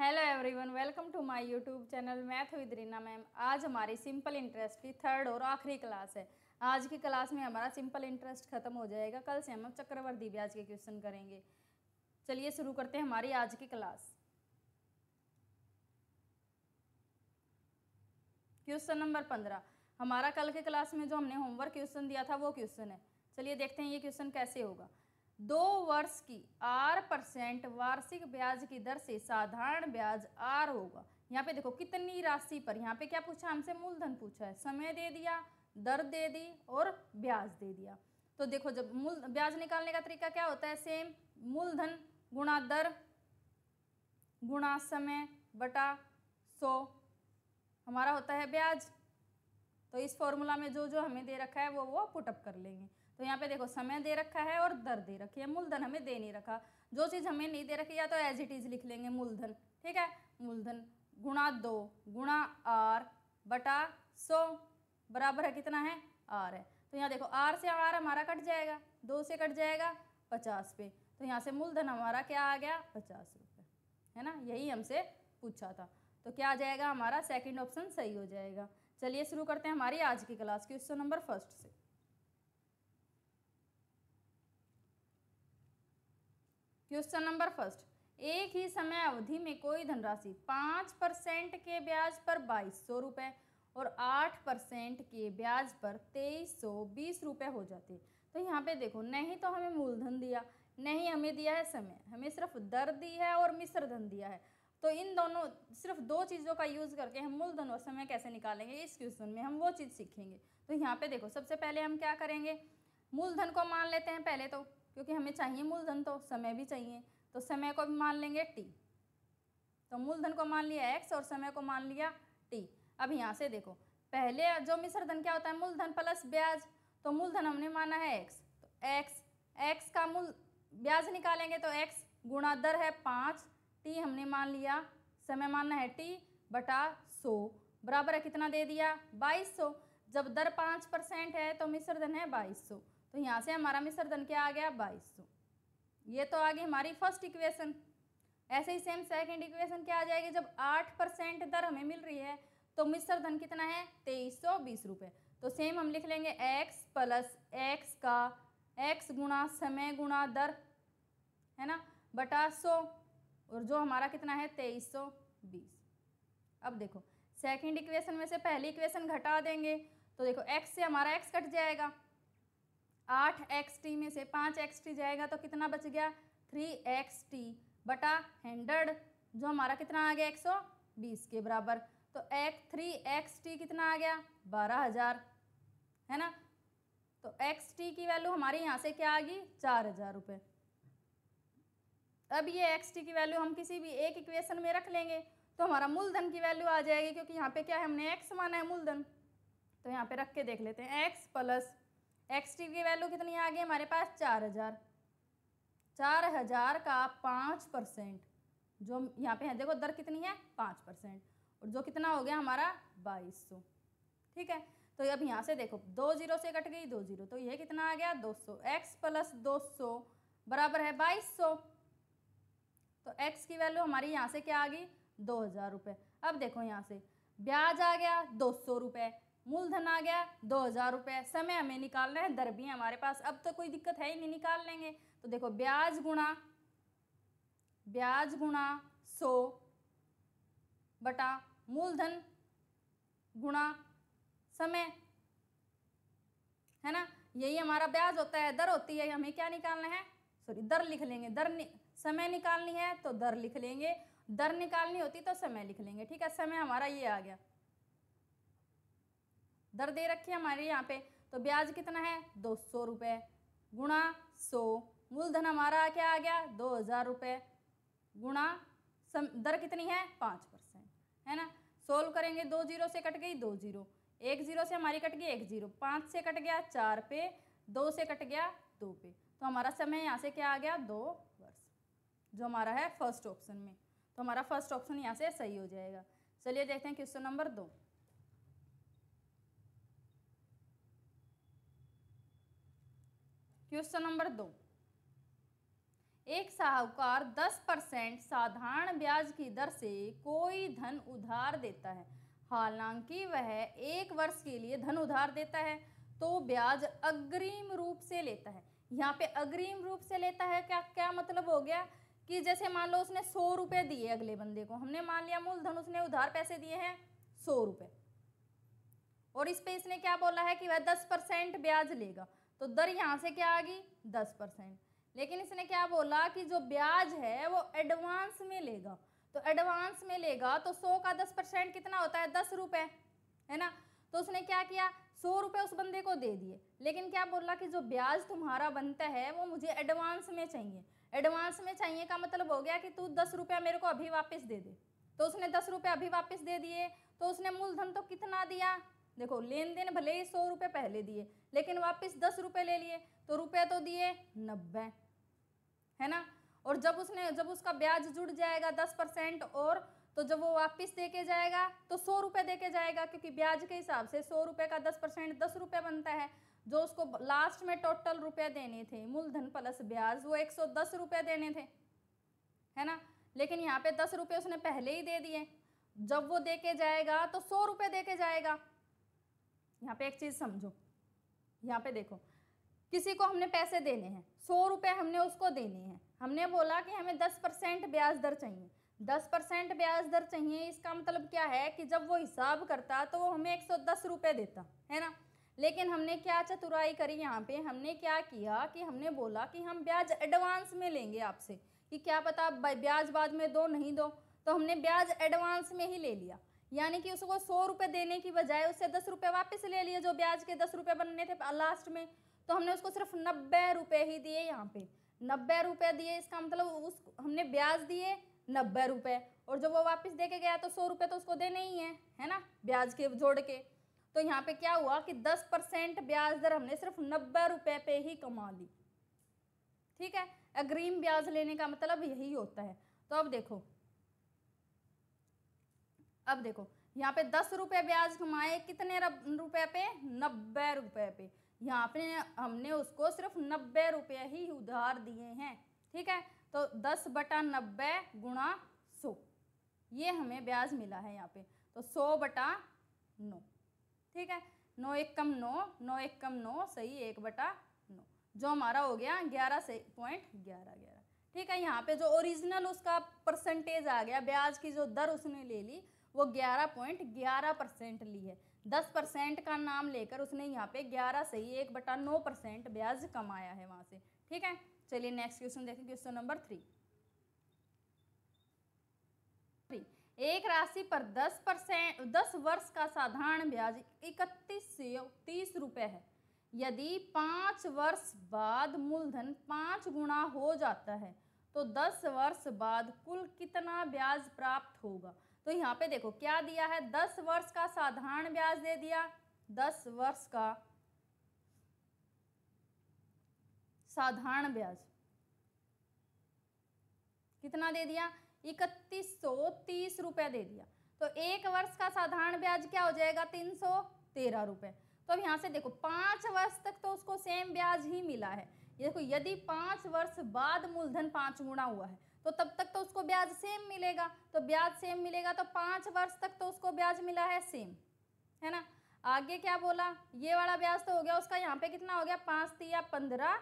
hello everyone welcome to my YouTube channel math with Reena ma'am आज हमारी simple interest की third और आखिरी क्लास है आज की क्लास में हमारा सिंपल इंटरेस्ट खत्म हो जाएगा कल से हम चक्रवर्ती ब्याज के क्वेश्चन करेंगे चलिए शुरू करते हैं हमारी आज की क्लास क्वेश्चन नंबर पंद्रह हमारा कल के क्लास में जो हमने होमवर्क क्वेश्चन दिया था वो क्वेश्चन है चलिए देखते हैं ये क्वेश्चन कैसे होगा दो वर्ष की आर परसेंट वार्षिक ब्याज की दर से साधारण ब्याज आर होगा यहाँ पे देखो कितनी राशि पर यहाँ पे क्या पूछा हमसे मूलधन पूछा है समय दे दिया दर दे दी और ब्याज दे दिया तो देखो जब मूल ब्याज निकालने का तरीका क्या होता है सेम मूलधन गुणा दर गुणा समय बटा सो हमारा होता है ब्याज तो इस फॉर्मूला में जो जो हमें दे रखा है वो वो पुटअप कर लेंगे तो यहाँ पे देखो समय दे रखा है और दर दे रखी है मूलधन हमें दे नहीं रखा जो चीज़ हमें नहीं दे रखी या तो एज इट इज़ लिख लेंगे मूलधन ठीक है मूलधन गुणा दो गुणा आर बटा सौ बराबर है कितना है आर है तो यहाँ देखो आर से आर हमारा कट जाएगा दो से कट जाएगा पचास पे तो यहाँ से मूलधन हमारा क्या आ गया पचास रुपये है ना यही हमसे पूछा था तो क्या आ जाएगा हमारा सेकंड ऑप्शन सही हो जाएगा चलिए शुरू करते हैं हमारी आज की क्लास क्वेश्चन नंबर फर्स्ट से क्वेश्चन नंबर फर्स्ट एक ही समय अवधि में कोई धनराशि पाँच परसेंट के ब्याज पर बाईस सौ रुपये और आठ परसेंट के ब्याज पर तेईस सौ बीस रुपये हो जाते तो यहाँ पे देखो नहीं तो हमें मूलधन दिया नहीं हमें दिया है समय हमें सिर्फ दर दी है और मिश्र धन दिया है तो इन दोनों सिर्फ दो चीज़ों का यूज़ करके हम मूलधन और समय कैसे निकालेंगे इस क्वेश्चन में हम वो चीज़ सीखेंगे तो यहाँ पे देखो सबसे पहले हम क्या करेंगे मूलधन को मान लेते हैं पहले तो क्योंकि हमें चाहिए मूलधन तो समय भी चाहिए तो समय को भी मान लेंगे टी तो मूलधन को मान लिया एक्स और समय को मान लिया टी अब यहाँ से देखो पहले जो मिश्रधन क्या होता है मूलधन प्लस ब्याज तो मूलधन हमने माना है एक्स तो एक्स एक्स का मूल ब्याज निकालेंगे तो एक्स गुणा दर है पाँच टी हमने मान लिया समय मानना है टी बटा सो बराबर है कितना दे दिया बाईस सौ जब दर पाँच परसेंट है तो मिश्रधन है बाईस सौ तो यहाँ से हमारा धन क्या आ गया बाईस सौ ये तो आ गई हमारी फर्स्ट इक्वेशन ऐसे ही सेम सेकंड इक्वेशन क्या आ जाएगी जब आठ परसेंट दर हमें मिल रही है तो मिस्र धन कितना है तेईस सौ बीस रुपये तो सेम हम लिख लेंगे एक्स प्लस एक्स का एक्स गुणा समय गुणा दर है ना बटा सौ और जो हमारा कितना है तेईस सौ बीस अब देखो सेकंड इक्वेशन में से पहली इक्वेशन घटा देंगे तो देखो एक्स से हमारा एक्स कट जाएगा आठ एक्स टी में से पाँच एक्स टी जाएगा तो कितना बच गया थ्री एक्स टी बटा हंड्रेड जो हमारा कितना आ गया एक सौ बीस के बराबर तो एक थ्री एक्स टी कितना आ गया बारह हज़ार है ना तो एक्स टी की वैल्यू हमारी यहाँ से क्या आ गई चार हज़ार रुपये अब ये एक्स टी की वैल्यू हम किसी भी एक इक्वेशन में रख लेंगे तो हमारा मूलधन की वैल्यू आ जाएगी क्योंकि यहाँ पे क्या है हमने एक्स माना है मूलधन तो यहाँ पे रख के देख लेते हैं एक्स प्लस एक्स टी की वैल्यू कितनी आ गई हमारे पास चार हज़ार चार हज़ार का पाँच परसेंट जो यहाँ पे है देखो दर कितनी है पाँच परसेंट और जो कितना हो गया हमारा बाईस सौ ठीक है तो अब यहाँ से देखो दो जीरो से कट गई दो जीरो तो ये कितना आ गया दो सौ एक्स प्लस दो सौ बराबर है बाईस सौ तो एक्स की वैल्यू हमारी यहाँ से क्या आ गई दो हज़ार रुपये अब देखो यहाँ से ब्याज आ गया दो सौ रुपये मूलधन आ गया दो हज़ार रुपये समय हमें निकालना है दर भी है हमारे पास अब तो कोई दिक्कत है ही नहीं निकाल लेंगे तो देखो ब्याज गुणा ब्याज गुणा सो बटा मूलधन गुणा समय है ना यही हमारा ब्याज होता है दर होती है हमें क्या निकालना है सॉरी दर लिख लेंगे दर नि, समय निकालनी है तो दर लिख लेंगे दर निकालनी होती तो समय लिख लेंगे ठीक है समय हमारा ये आ गया दर दे रखी है हमारे यहाँ पे तो ब्याज कितना है दो सौ रुपये गुणा सौ मूलधन हमारा क्या आ गया दो हज़ार रुपये गुणा सम दर कितनी है पाँच परसेंट है ना सोल्व करेंगे दो जीरो से कट गई दो जीरो एक जीरो से हमारी कट गई एक जीरो पाँच से कट गया चार पे दो से कट गया दो पे तो हमारा समय यहाँ से क्या आ गया दो वर्ष जो हमारा है फर्स्ट ऑप्शन में तो हमारा फर्स्ट ऑप्शन यहाँ से सही हो जाएगा चलिए देखते हैं क्वेश्चन नंबर दो क्वेश्चन नंबर दो एक साहूकार 10 परसेंट साधारण ब्याज की दर से कोई धन उधार देता है हालांकि वह एक वर्ष के लिए धन उधार देता है तो ब्याज अग्रिम रूप से लेता है यहाँ पे अग्रिम रूप से लेता है क्या क्या मतलब हो गया कि जैसे मान लो उसने सौ रुपये दिए अगले बंदे को हमने मान लिया मूलधन उसने उधार पैसे दिए हैं सौ रुपये और इस पे इसने क्या बोला है कि वह दस परसेंट ब्याज लेगा तो दर यहाँ से क्या आ गई दस परसेंट लेकिन इसने क्या बोला कि जो ब्याज है वो एडवांस में लेगा तो एडवांस में लेगा तो सौ का दस परसेंट कितना होता है दस रुपये है ना तो उसने क्या किया सौ रुपये उस बंदे को दे दिए लेकिन क्या बोला कि जो ब्याज तुम्हारा बनता है वो मुझे एडवांस में चाहिए एडवांस में चाहिए का मतलब हो गया कि तू दस रुपया मेरे को अभी वापस दे दे तो उसने दस रुपये अभी वापस दे दिए तो उसने मूलधन तो कितना दिया देखो लेन देन भले ही सौ रुपये पहले दिए लेकिन वापस दस रुपये ले लिए तो रुपये तो दिए नब्बे है ना और जब उसने जब उसका ब्याज जुड़ जाएगा दस परसेंट और तो जब वो वापस दे के जाएगा तो सौ रुपये दे के जाएगा क्योंकि ब्याज के हिसाब से सौ रुपये का दस परसेंट दस रुपये बनता है जो उसको लास्ट में टोटल रुपये देने थे मूलधन प्लस ब्याज वो एक सौ दस रुपये देने थे है ना लेकिन यहाँ पे दस रुपये उसने पहले ही दे दिए जब वो दे के जाएगा तो सौ रुपये दे के जाएगा यहाँ पे एक चीज़ समझो यहाँ पे देखो किसी को हमने पैसे देने हैं सौ रुपये हमने उसको देने हैं हमने बोला कि हमें दस परसेंट ब्याज दर चाहिए दस परसेंट ब्याज दर चाहिए इसका मतलब क्या है कि जब वो हिसाब करता तो वो हमें एक सौ दस रुपये देता है ना लेकिन हमने क्या चतुराई करी यहाँ पे हमने क्या किया कि हमने बोला कि हम ब्याज एडवांस में लेंगे आपसे कि क्या पता ब्याज बाद में दो नहीं दो तो हमने ब्याज एडवांस में ही ले लिया यानी कि उसको सौ रुपये देने की बजाय उससे दस रुपये वापस ले लिए जो ब्याज के दस रुपये बनने थे लास्ट में तो हमने उसको सिर्फ नब्बे रुपये ही दिए यहाँ पे नब्बे रुपये दिए इसका मतलब उस हमने ब्याज दिए नब्बे रुपये और जब वो वापस दे के गया तो सौ रुपये तो उसको देने ही है है ना ब्याज के जोड़ के तो यहाँ पे क्या हुआ कि दस परसेंट ब्याज दर हमने सिर्फ नब्बे रुपये पे ही कमा ली ठीक है अग्रिम ब्याज लेने का मतलब यही होता है तो अब देखो अब देखो यहाँ पे दस रुपये ब्याज कमाए कितने रुपए पे नब्बे रुपए पे यहाँ पे हमने उसको सिर्फ नब्बे रुपये ही उधार दिए हैं ठीक है तो दस बटा नब्बे गुणा सौ ये हमें ब्याज मिला है यहाँ पे तो सौ बटा नौ ठीक है नौ एक कम नौ नौ एक कम नौ सही एक बटा नौ जो हमारा हो गया ग्यारह से पॉइंट ग्यारह ग्यारह ठीक है यहाँ पे जो ओरिजिनल उसका परसेंटेज आ गया ब्याज की जो दर उसने ले ली वो ग्यारह पॉइंट ग्यारह परसेंट ली है दस परसेंट का नाम लेकर उसने यहाँ पे ग्यारह से ही एक बटा नौ परसेंट ब्याज कमाया है वहाँ से ठीक है चलिए नेक्स्ट क्वेश्चन देखें क्वेश्चन नंबर थ्री एक राशि पर दस परसेंट दस वर्ष का साधारण ब्याज इकतीस से तीस रुपये है यदि पाँच वर्ष बाद मूलधन पाँच गुना हो जाता है तो दस वर्ष बाद कुल कितना ब्याज प्राप्त होगा तो यहाँ पे देखो क्या दिया है दस वर्ष का साधारण ब्याज दे दिया दस वर्ष का साधारण ब्याज कितना दे दिया इकतीस सौ तीस रुपए दे दिया तो एक वर्ष का साधारण ब्याज क्या हो जाएगा तीन सौ तेरह रुपए तो अब यहाँ से देखो पांच वर्ष तक तो उसको सेम ब्याज ही मिला है देखो यदि पाँच वर्ष बाद मूलधन पाँच गुणा हुआ है तो तब तक तो उसको ब्याज सेम मिलेगा तो ब्याज सेम मिलेगा तो पाँच वर्ष तक तो उसको ब्याज मिला है सेम है ना आगे क्या बोला ये वाला ब्याज तो हो गया उसका यहाँ पे कितना हो गया पाँच तिया पंद्रह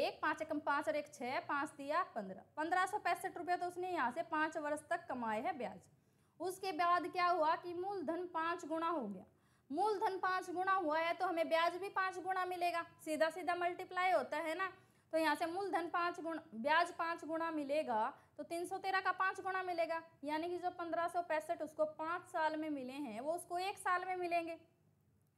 एक पाँच एकम पाँच और एक छः पाँच तिया पंद्रह पंद्रह सौ पैंसठ रुपये तो उसने यहाँ से पाँच वर्ष तक कमाए हैं ब्याज उसके बाद क्या हुआ कि मूलधन पाँच गुणा हो गया मूलधन पांच गुना हुआ है तो हमें ब्याज भी पांच गुना मिलेगा सीधा सीधा मल्टीप्लाई होता है ना तो यहाँ से मूलधन पांच गुना ब्याज पांच गुना मिलेगा तो तीन सौ तेरह का पांच गुना मिलेगा यानी कि जो पंद्रह सौ पैंसठ उसको पांच साल में मिले हैं वो उसको एक साल में मिलेंगे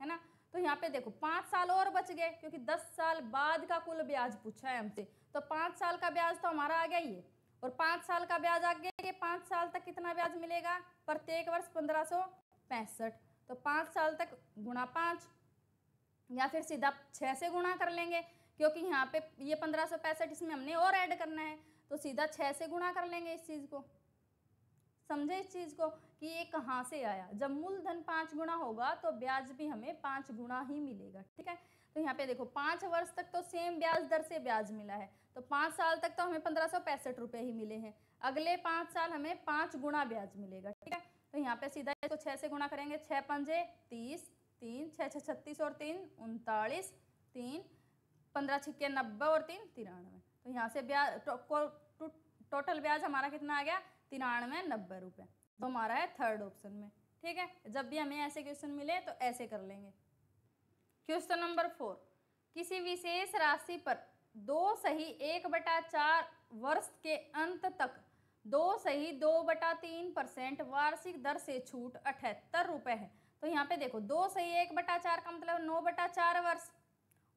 है ना तो यहाँ पे देखो पांच साल और बच गए क्योंकि दस साल बाद का कुल ब्याज पूछा है हमसे तो पांच साल का ब्याज तो हमारा आ गया ये और पांच साल का ब्याज आ गया कि पाँच साल तक कितना ब्याज मिलेगा प्रत्येक वर्ष पंद्रह सौ पैंसठ तो पाँच साल तक गुणा पाँच या फिर सीधा छः से गुणा कर लेंगे क्योंकि यहाँ पे ये पंद्रह सौ पैंसठ इसमें हमने और ऐड करना है तो सीधा छः से गुणा कर लेंगे इस चीज़ को समझे इस चीज़ को कि ये कहाँ से आया जब मूलधन पाँच गुणा होगा तो ब्याज भी हमें पाँच गुणा ही मिलेगा ठीक है तो यहाँ पे देखो पाँच वर्ष तक तो सेम ब्याज दर से ब्याज मिला है तो पाँच साल तक तो हमें पंद्रह सौ पैंसठ रुपये ही मिले हैं अगले पाँच साल हमें पाँच गुणा ब्याज मिलेगा ठीक है तो यहाँ पे सीधा इसको छः से गुणा करेंगे छः पंजे तीस तीन छः छः छत्तीस और तीन उनतालीस तीन पंद्रह छिक्के नब्बे और तीन तिरानवे तो यहाँ से ब्याज टो, टो, टोटल ब्याज हमारा कितना आ गया तिरानवे नब्बे रुपये तो हमारा है थर्ड ऑप्शन में ठीक है जब भी हमें ऐसे क्वेश्चन मिले तो ऐसे कर लेंगे क्वेश्चन नंबर फोर किसी विशेष राशि पर दो सही एक बटा चार वर्ष के अंत तक दो सही दो बटा तीन परसेंट वार्षिक दर से छूट अठहत्तर रुपये है तो यहाँ पे देखो दो सही एक बटा चार का मतलब नौ बटा चार वर्ष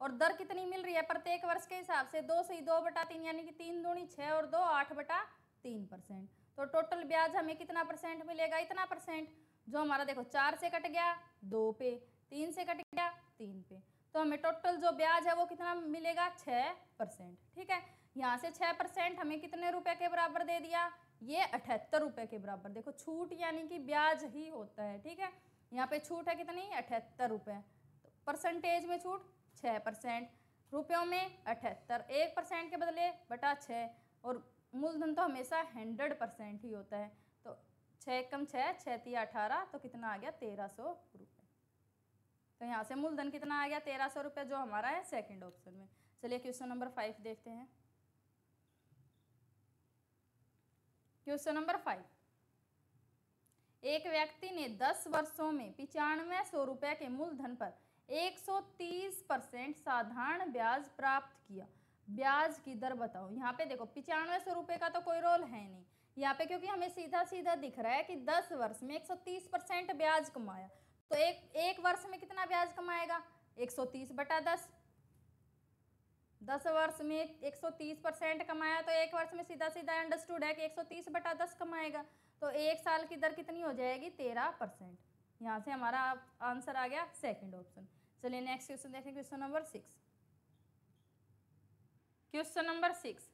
और दर कितनी मिल रही है प्रत्येक वर्ष के हिसाब से दो सही दो बटा तीन यानी कि तीन दूनी छः और दो आठ बटा तीन परसेंट तो टोटल ब्याज हमें कितना परसेंट मिलेगा इतना परसेंट जो हमारा देखो चार से कट गया दो पे तीन से कट गया तीन पे तो हमें टोटल जो ब्याज है वो कितना मिलेगा छः परसेंट ठीक है यहाँ से छः परसेंट हमें कितने रुपए के बराबर दे दिया ये अठहत्तर रुपये के बराबर देखो छूट यानी कि ब्याज ही होता है ठीक है यहाँ पे छूट है कितनी अठहत्तर रुपये तो परसेंटेज में छूट छः परसेंट रुपयों में अठहत्तर एक परसेंट के बदले बटा छः और मूलधन तो हमेशा हंड्रेड परसेंट ही होता है तो छः कम छः छः अठारह तो कितना आ गया तेरह सौ रुपये तो यहाँ से मूलधन कितना आ गया तेरह सौ रुपये जो हमारा है सेकेंड ऑप्शन में चलिए क्वेश्चन नंबर फाइव देखते हैं क्वेश्चन नंबर फाइव एक व्यक्ति ने दस वर्षों में पिचानवे सौ रुपए के मूलधन पर एक सौ तीस परसेंट साधारण ब्याज प्राप्त किया ब्याज की दर बताओ यहाँ पे देखो पिचानवे सौ रुपये का तो कोई रोल है नहीं यहाँ पे क्योंकि हमें सीधा सीधा दिख रहा है कि दस वर्ष में एक सौ तीस परसेंट ब्याज कमाया तो एक एक वर्ष में कितना ब्याज कमाएगा एक सौ तीस बटा दस दस वर्ष में 130 परसेंट कमाया तो एक वर्ष में सीधा सीधा अंडरस्टूड है कि 130 बटा दस कमाएगा तो एक साल की दर कितनी हो जाएगी तेरह परसेंट यहाँ से हमारा आंसर आ गया सेकंड ऑप्शन चलिए नेक्स्ट क्वेश्चन देखें question number six question number six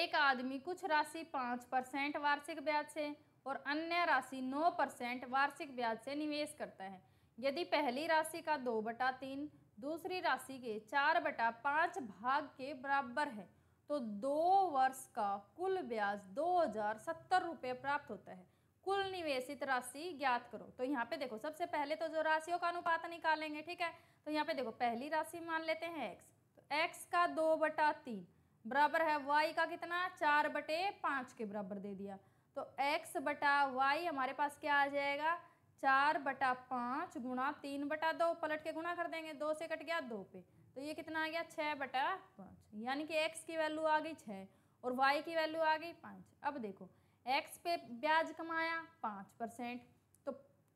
एक आदमी कुछ राशि पाँच परसेंट वार्षिक ब्याज से और अन्य राशि नौ परसेंट वार्षिक ब्याज से निवेश करता है यदि पहली राशि का दो बटा तीन दूसरी राशि के चार बटा पाँच भाग के बराबर है तो दो वर्ष का कुल ब्याज दो हजार सत्तर रुपये प्राप्त होता है कुल निवेशित राशि ज्ञात करो तो यहाँ पे देखो सबसे पहले तो जो राशियों का अनुपात निकालेंगे ठीक है तो यहाँ पे देखो पहली राशि मान लेते हैं एक्स तो एक्स का दो बटा तीन बराबर है वाई का कितना चार बटे पाँच के बराबर दे दिया तो एक्स बटा वाई हमारे पास क्या आ जाएगा चार बटा पाँच गुणा तीन बटा दो पलट के गुणा कर देंगे दो से कट गया दो पे तो ये कितना आ गया छः बटा पाँच यानी कि एक्स की वैल्यू आ गई छः और वाई की वैल्यू आ गई पाँच अब देखो एक्स पे ब्याज कमाया पाँच परसेंट तो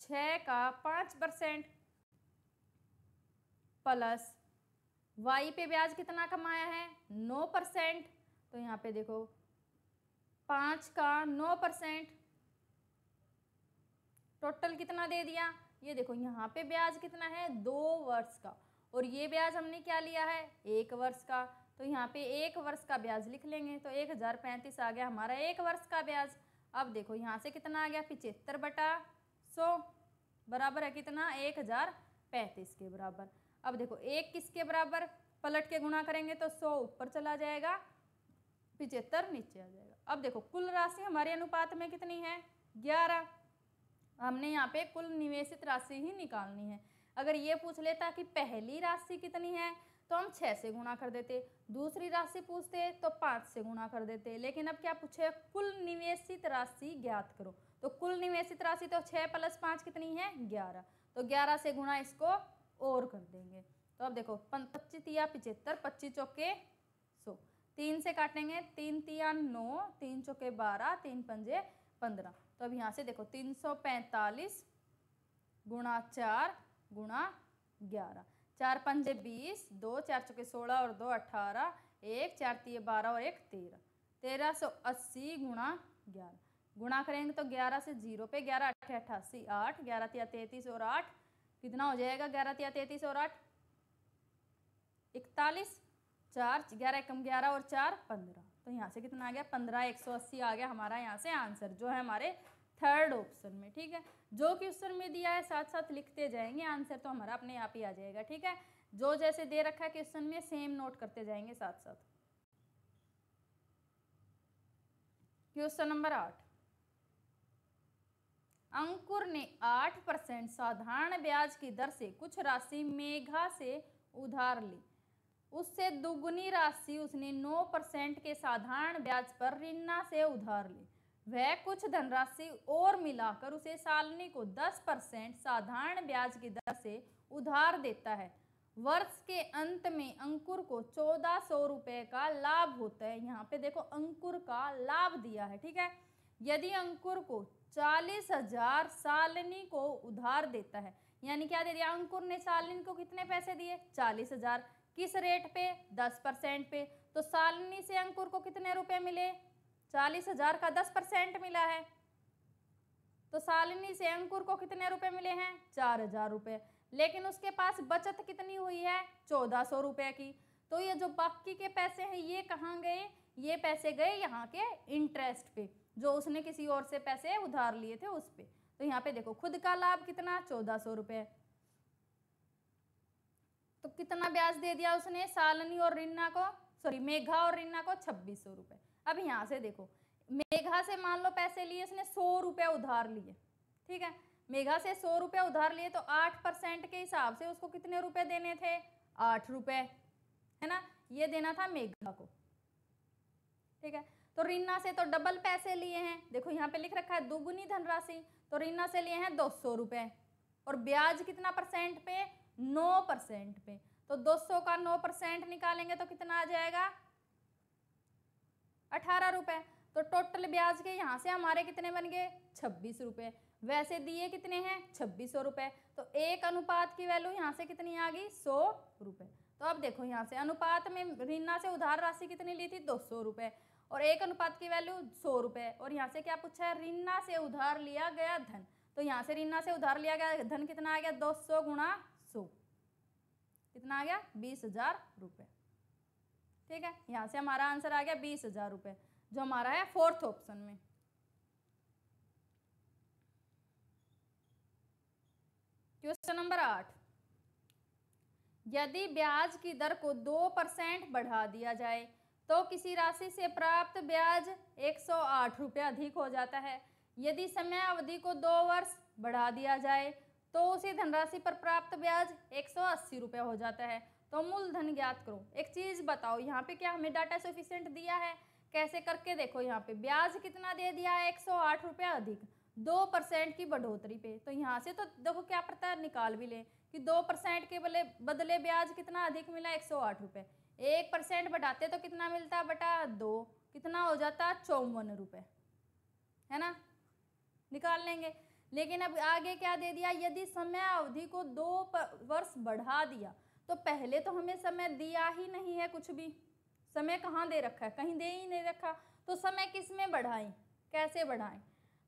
छः का पाँच परसेंट प्लस वाई पे ब्याज कितना कमाया है नौ परसेंट तो यहाँ पे देखो पाँच का नौ परसेंट टोटल कितना दे दिया ये देखो यहाँ पे ब्याज कितना है दो वर्ष का और ये ब्याज हमने क्या लिया है एक वर्ष का तो यहाँ पे एक वर्ष का ब्याज लिख लेंगे तो एक हज़ार पैंतीस आ गया हमारा एक वर्ष का ब्याज अब देखो यहाँ से कितना आ गया पिचहत्तर बटा सौ बराबर है कितना एक हज़ार पैंतीस के बराबर अब देखो एक किसके बराबर पलट के गुणा करेंगे तो सौ ऊपर चला जाएगा पिचहत्तर नीचे आ जाएगा अब देखो कुल राशि हमारे अनुपात में कितनी है ग्यारह हमने यहाँ पे कुल निवेशित राशि ही निकालनी है अगर ये पूछ लेता कि पहली राशि कितनी है तो हम छः से गुणा कर देते दूसरी राशि पूछते तो पाँच से गुणा कर देते लेकिन अब क्या पूछे कुल निवेशित राशि ज्ञात करो तो कुल निवेशित राशि तो छः प्लस पाँच कितनी है ग्यारह तो ग्यारह से गुणा इसको और कर देंगे तो अब देखो पच्चीस या पिचहत्तर पच्चीस चौके सौ तीन से काटेंगे तीन तिया नौ तीन चौके बारह तीन पंजे पंद्रह तो अब यहाँ से देखो तीन सौ पैंतालीस गुणा चार गुणा ग्यारह चार पंजे बीस दो चार चौके सोलह और दो अट्ठारह एक चार तीय बारह और एक तेरह तेरह सौ अस्सी गुणा ग्यारह गुणा करेंगे तो ग्यारह से जीरो पे ग्यारह अट्ठे अट्ठासी आठ ग्यारह तिया तैतीस और आठ कितना हो जाएगा ग्यारह तिया तैतीस और आठ इकतालीस चार ग्यारह एकम ग्यारह और चार पंद्रह तो यहाँ से कितना आ गया पंद्रह एक सौ अस्सी आ गया हमारा यहाँ से आंसर जो है हमारे थर्ड ऑप्शन में ठीक है जो क्वेश्चन में दिया है साथ साथ लिखते जाएंगे आंसर तो हमारा अपने आप ही आ जाएगा ठीक है जो जैसे दे रखा है क्वेश्चन में सेम नोट करते जाएंगे साथ साथ क्वेश्चन नंबर आठ अंकुर ने आठ परसेंट साधारण ब्याज की दर से कुछ राशि मेघा से उधार ली उससे दुगुनी राशि उसने 9 परसेंट के साधारण ब्याज पर रिन्ना से उधार ली वह कुछ धनराशि और मिलाकर उसे सालनी को 10 परसेंट साधारण ब्याज की दर से उधार देता है वर्ष के अंत में अंकुर को चौदह सौ रुपये का लाभ होता है यहाँ पे देखो अंकुर का लाभ दिया है ठीक है यदि अंकुर को चालीस हजार सालनी को उधार देता है यानी क्या दे दिया अंकुर ने सालनी को कितने पैसे दिए चालीस हजार किस रेट पे दस परसेंट पे तो सालनी से अंकुर को कितने रुपए मिले चालीस हजार का दस परसेंट मिला है तो सालनी से अंकुर को कितने रुपए मिले हैं चार हजार लेकिन उसके पास बचत कितनी हुई है चौदह सौ रुपए की तो ये जो बाकी के पैसे हैं ये कहाँ गए ये पैसे गए यहाँ के इंटरेस्ट पे जो उसने किसी और से पैसे उधार लिए थे उस पर तो यहाँ पे देखो खुद का लाभ कितना चौदह सौ रुपये तो कितना ब्याज दे दिया उसने सालनी और रिन्ना को सॉरी मेघा और रिन्ना को छब्बीस सौ रुपये अब यहाँ से देखो मेघा से मान लो पैसे लिए उसने सौ रुपये उधार लिए ठीक है मेघा से सौ रुपये उधार लिए तो आठ परसेंट के हिसाब से उसको कितने रुपए देने थे आठ रुपये है ना ये देना था मेघा को ठीक है तो रीना से तो डबल पैसे लिए हैं देखो यहाँ पे लिख रखा है दुगुनी धनराशि तो रीना से लिए हैं दो सौ रुपये और ब्याज कितना परसेंट पे नौ परसेंट पे तो 200 का नौ परसेंट निकालेंगे तो कितना आ जाएगा अठारह रुपए तो टोटल ब्याज के यहाँ से हमारे कितने बन गए छब्बीस रुपए वैसे दिए कितने हैं छब्बीस सौ रुपए तो एक अनुपात की वैल्यू यहाँ से कितनी आ गई सौ रुपए तो अब देखो यहाँ से अनुपात में रीना से उधार राशि कितनी ली थी दो सौ रुपए और एक अनुपात की वैल्यू सौ रुपए और यहाँ से क्या पूछा है रीना से उधार लिया गया धन तो यहाँ से रीना से उधार लिया गया धन कितना आ गया दो सौ गुणा सौ कितना आ गया बीस हजार रुपये ठीक है यहाँ से हमारा आंसर आ गया बीस हजार रुपये जो हमारा है फोर्थ ऑप्शन में क्वेश्चन नंबर आठ यदि ब्याज की दर को दो परसेंट बढ़ा दिया जाए तो किसी राशि से प्राप्त ब्याज एक सौ आठ रुपये अधिक हो जाता है यदि समय अवधि को दो वर्ष बढ़ा दिया जाए तो उसी धनराशि पर प्राप्त ब्याज एक सौ अस्सी रुपये हो जाता है तो मूलधन ज्ञात करो एक चीज़ बताओ यहाँ पे क्या हमें डाटा सफिशियंट दिया है कैसे करके देखो यहाँ पे ब्याज कितना दे दिया है एक सौ आठ अधिक दो परसेंट की बढ़ोतरी पे तो यहाँ से तो देखो क्या पड़ता है निकाल भी लें कि दो परसेंट के बदले बदले ब्याज कितना अधिक मिला एक सौ आठ रुपये एक परसेंट बढ़ाते तो कितना मिलता बटा दो कितना हो जाता चौवन रुपये है ना निकाल लेंगे लेकिन अब आगे क्या दे दिया यदि समय अवधि को दो वर्ष बढ़ा दिया तो पहले तो हमें समय दिया ही नहीं है कुछ भी समय कहाँ दे रखा है कहीं दे ही नहीं रखा तो समय किस में बढ़ाएं कैसे बढ़ाएं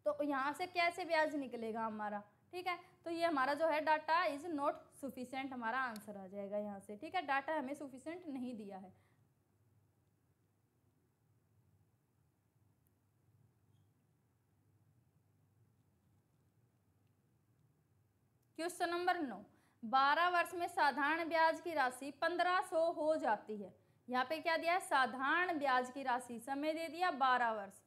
तो यहाँ से कैसे ब्याज निकलेगा हमारा ठीक है तो ये हमारा जो है डाटा इज़ नॉट सुफिशेंट हमारा आंसर आ जाएगा यहाँ से ठीक है डाटा हमें सुफिशेंट नहीं दिया है क्वेश्चन नंबर नौ बारह वर्ष में साधारण ब्याज की राशि पंद्रह सौ हो जाती है यहाँ पे क्या दिया है साधारण ब्याज की राशि समय दे दिया बारह वर्ष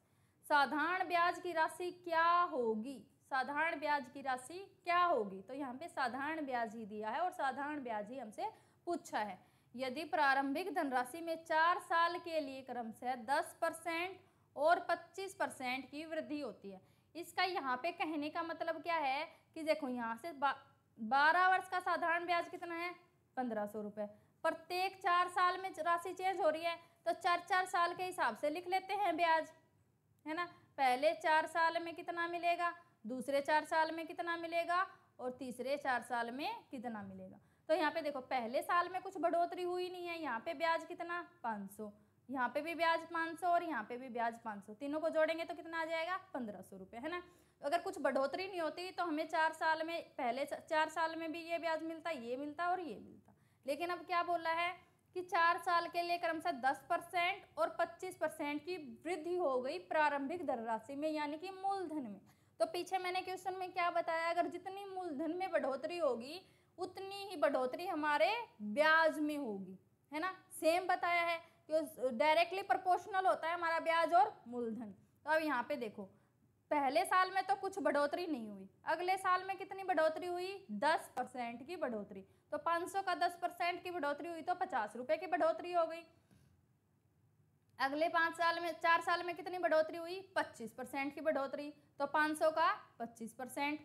साधारण ब्याज की राशि क्या होगी साधारण ब्याज की राशि क्या होगी तो यहाँ पे साधारण ब्याज ही दिया है और साधारण ब्याज ही हमसे पूछा है यदि प्रारंभिक धनराशि में चार साल के लिए क्रमशः दस परसेंट और 25 परसेंट की वृद्धि होती है इसका यहाँ पे कहने का मतलब क्या है कि देखो यहाँ से बारह वर्ष का साधारण ब्याज कितना है पंद्रह सौ रुपये प्रत्येक चार साल में राशि चेंज हो रही है तो चार चार साल के हिसाब से लिख लेते हैं ब्याज है ना पहले चार साल में कितना मिलेगा दूसरे चार साल में कितना मिलेगा और तीसरे चार साल में कितना मिलेगा तो यहाँ पे देखो पहले साल में कुछ बढ़ोतरी हुई नहीं है यहाँ पे ब्याज कितना पाँच सौ यहाँ पे भी ब्याज पाँच सौ और यहाँ पे भी ब्याज पाँच सौ तीनों को जोड़ेंगे तो कितना आ जाएगा पंद्रह सौ रुपये है ना तो अगर कुछ बढ़ोतरी नहीं होती तो हमें चार साल में पहले चार साल में भी ये ब्याज मिलता ये मिलता और ये मिलता लेकिन अब क्या बोला है कि चार साल के लिए क्रमशः दस परसेंट और पच्चीस परसेंट की वृद्धि हो गई प्रारंभिक धनराशि में यानी कि मूलधन में तो पीछे मैंने क्वेश्चन में क्या बताया अगर जितनी मूलधन में बढ़ोतरी होगी उतनी ही बढ़ोतरी हमारे ब्याज में होगी है ना सेम बताया है डायरेक्टली प्रोपोर्शनल uh, होता है हमारा ब्याज और मूलधन तो अब यहाँ पे देखो पहले साल में तो कुछ बढ़ोतरी नहीं हुई अगले साल में कितनी बढ़ोतरी हुई दस परसेंट की बढ़ोतरी तो पाँच सौ का दस परसेंट की बढ़ोतरी हुई तो पचास रुपये की बढ़ोतरी हो गई अगले पाँच साल में चार साल में कितनी बढ़ोतरी हुई पच्चीस परसेंट की बढ़ोतरी तो पाँच सौ का पच्चीस परसेंट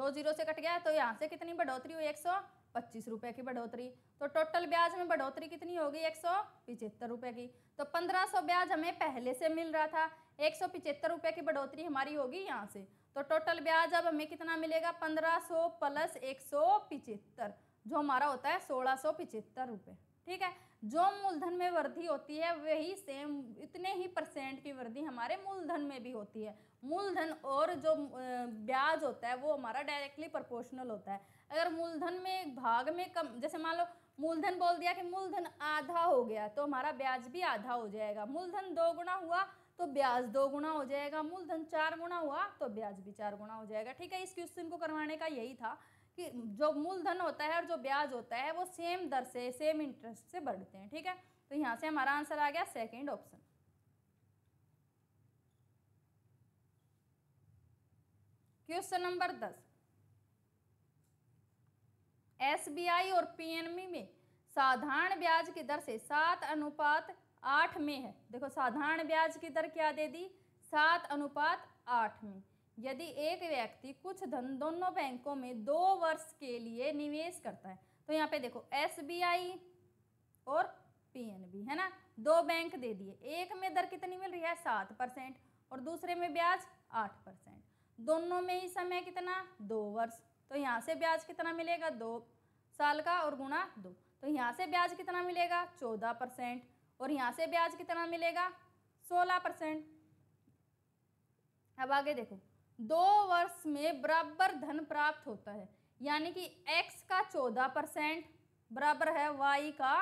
दो जीरो से कट गया तो यहाँ से कितनी बढ़ोतरी हुई एक सौ पच्चीस रुपये की बढ़ोतरी तो टोटल ब्याज में बढ़ोतरी कितनी होगी एक सौ पिचहत्तर रुपये की तो पंद्रह सौ ब्याज हमें पहले से मिल रहा था एक सौ पिचहत्तर रुपये की बढ़ोतरी हमारी होगी यहाँ से तो टोटल ब्याज अब हमें कितना मिलेगा पंद्रह सौ प्लस एक सौ पिचहत्तर जो हमारा होता है सोलह सौ पिचहत्तर रुपये ठीक है जो मूलधन में वृद्धि होती है वही सेम इतने ही परसेंट की वृद्धि हमारे मूलधन में भी होती है मूलधन और जो ब्याज होता है वो हमारा डायरेक्टली प्रोपोर्शनल होता है अगर मूलधन में भाग में कम जैसे मान लो मूलधन बोल दिया कि मूलधन आधा हो गया तो हमारा ब्याज भी आधा हो जाएगा मूलधन दो गुना हुआ तो ब्याज दो गुना हो जाएगा मूलधन चार गुना हुआ तो ब्याज भी चार गुना हो जाएगा ठीक है इस क्वेश्चन को करवाने का यही था कि जो मूलधन होता है और जो ब्याज होता है वो सेम दर से सेम इंटरेस्ट से बढ़ते हैं ठीक है तो यहाँ से हमारा आंसर आ गया सेकेंड ऑप्शन क्वेश्चन नंबर दस एसबीआई और पीएनबी में साधारण ब्याज की दर से सात अनुपात आठ में है देखो साधारण ब्याज की दर क्या दे दी सात अनुपात आठ में यदि एक व्यक्ति कुछ धन दोनों बैंकों में दो वर्ष के लिए निवेश करता है तो यहाँ पे देखो एस और पीएनबी है ना दो बैंक दे दिए एक में दर कितनी मिल रही है सात परसेंट और दूसरे में ब्याज आठ परसेंट दोनों में ही समय कितना दो वर्ष तो यहाँ से ब्याज कितना मिलेगा दो साल का और गुणा दो तो यहाँ से ब्याज कितना मिलेगा चौदह परसेंट और यहाँ से ब्याज कितना मिलेगा सोलह परसेंट अब आगे देखो दो वर्ष में बराबर धन प्राप्त होता है यानी कि x का चौदह परसेंट बराबर है y का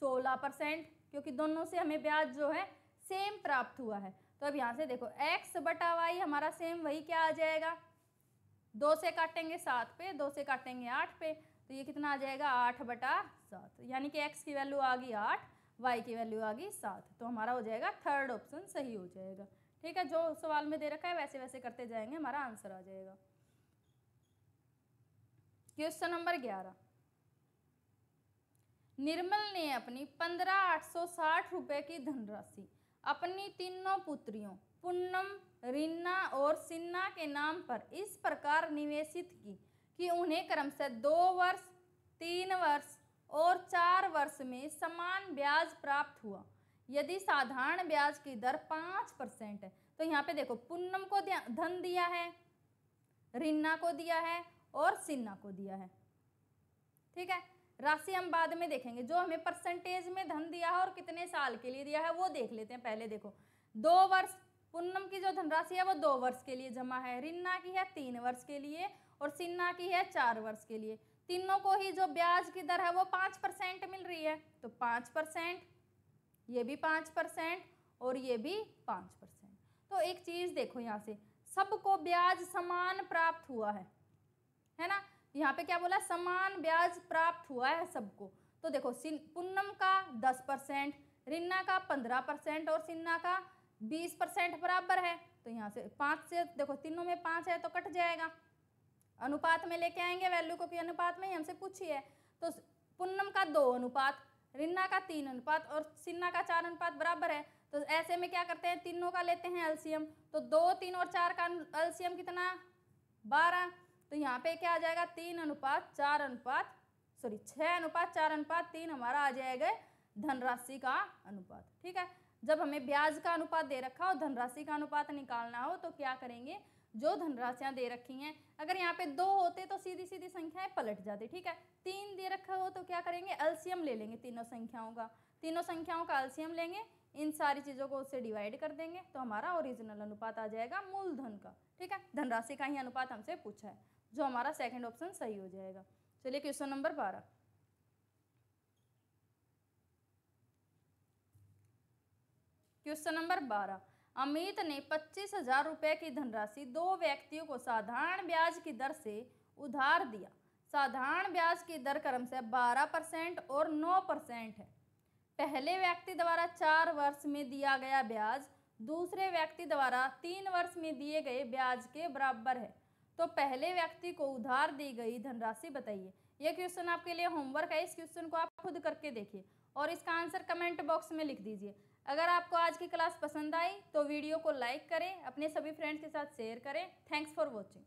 सोलह परसेंट क्योंकि दोनों से हमें ब्याज जो है सेम प्राप्त हुआ है तो अब यहाँ से देखो x बटा वाई हमारा सेम वही क्या आ जाएगा दो से काटेंगे सात पे दो से काटेंगे आठ पे तो ये कितना आ जाएगा आठ बटा सात यानी कि एक्स की वैल्यू आ गई आठ वाई की वैल्यू आ गई सात तो हमारा हो जाएगा थर्ड ऑप्शन सही हो जाएगा ठीक है जो सवाल में दे रखा है वैसे वैसे करते जाएंगे हमारा आंसर आ जाएगा क्वेश्चन नंबर ग्यारह निर्मल ने अपनी पंद्रह आठ सौ साठ रुपये की धनराशि अपनी तीनों पुत्रियों पूनम रिन्ना और सिन्ना के नाम पर इस प्रकार निवेशित की कि उन्हें क्रमशः दो वर्ष तीन वर्ष और चार वर्ष में समान ब्याज प्राप्त हुआ यदि साधारण ब्याज की दर पाँच परसेंट है तो यहाँ पे देखो पुन्नम को धन दिया है रिन्ना को दिया है और सिन्ना को दिया है ठीक है राशि हम बाद में देखेंगे जो हमें परसेंटेज में धन दिया है और कितने साल के लिए दिया है वो देख लेते हैं पहले देखो दो वर्ष पूनम की जो धनराशि है वो दो वर्ष के लिए जमा है रिन्ना की है तीन वर्ष के लिए और सिन्ना की है चार वर्ष के लिए तीनों को ही जो ब्याज की दर है वो पाँच परसेंट मिल रही है तो पाँच परसेंट ये भी पाँच परसेंट और ये भी पाँच परसेंट तो एक चीज़ देखो यहाँ से सबको ब्याज समान प्राप्त हुआ है है ना यहाँ पे क्या बोला समान ब्याज प्राप्त हुआ है सबको तो देखो पूनम का दस परसेंट रिन्ना का पंद्रह परसेंट और सिन्ना का बीस परसेंट बराबर है तो यहाँ से पाँच से देखो तीनों में पाँच है तो कट जाएगा अनुपात में लेके आएंगे वैल्यू को कि अनुपात में ही हमसे पूछी है तो पुन्नम का दो अनुपात रिन्ना का तीन अनुपात और सिन्ना का चार अनुपात बराबर है तो ऐसे में क्या करते हैं तीनों का लेते हैं एल्सियम तो दो तीन और चार का एल्सियम कितना बारह तो यहाँ पे क्या आ जाएगा तीन अनुपात चार अनुपात सॉरी छः अनुपात चार अनुपात तीन हमारा आ जाएगा धनराशि का अनुपात ठीक है जब हमें ब्याज का अनुपात दे रखा हो धनराशि का अनुपात निकालना हो तो क्या करेंगे जो धनराशियाँ दे रखी हैं अगर यहाँ पे दो होते तो सीधी सीधी संख्याएं पलट जाती ठीक है तीन दे रखा हो तो क्या करेंगे एल्सियम ले लेंगे तीनों संख्याओं का तीनों संख्याओं का एल्सियम लेंगे इन सारी चीज़ों को उससे डिवाइड कर देंगे तो हमारा ओरिजिनल अनुपात आ जाएगा मूलधन का ठीक है धनराशि का ही अनुपात हमसे पूछा है जो हमारा सेकेंड ऑप्शन सही हो जाएगा चलिए क्वेश्चन नंबर बारह क्वेश्चन नंबर बारह अमित ने पच्चीस हजार रुपये की धनराशि दो व्यक्तियों को साधारण ब्याज की दर से उधार दिया साधारण ब्याज की दर क्रम से बारह परसेंट और नौ परसेंट है पहले व्यक्ति द्वारा चार वर्ष में दिया गया ब्याज दूसरे व्यक्ति द्वारा तीन वर्ष में दिए गए ब्याज के बराबर है तो पहले व्यक्ति को उधार दी गई धनराशि बताइए ये क्वेश्चन आपके लिए होमवर्क है इस क्वेश्चन को आप खुद करके देखिए और इसका आंसर कमेंट बॉक्स में लिख दीजिए अगर आपको आज की क्लास पसंद आई तो वीडियो को लाइक करें अपने सभी फ्रेंड्स के साथ शेयर करें थैंक्स फॉर वॉचिंग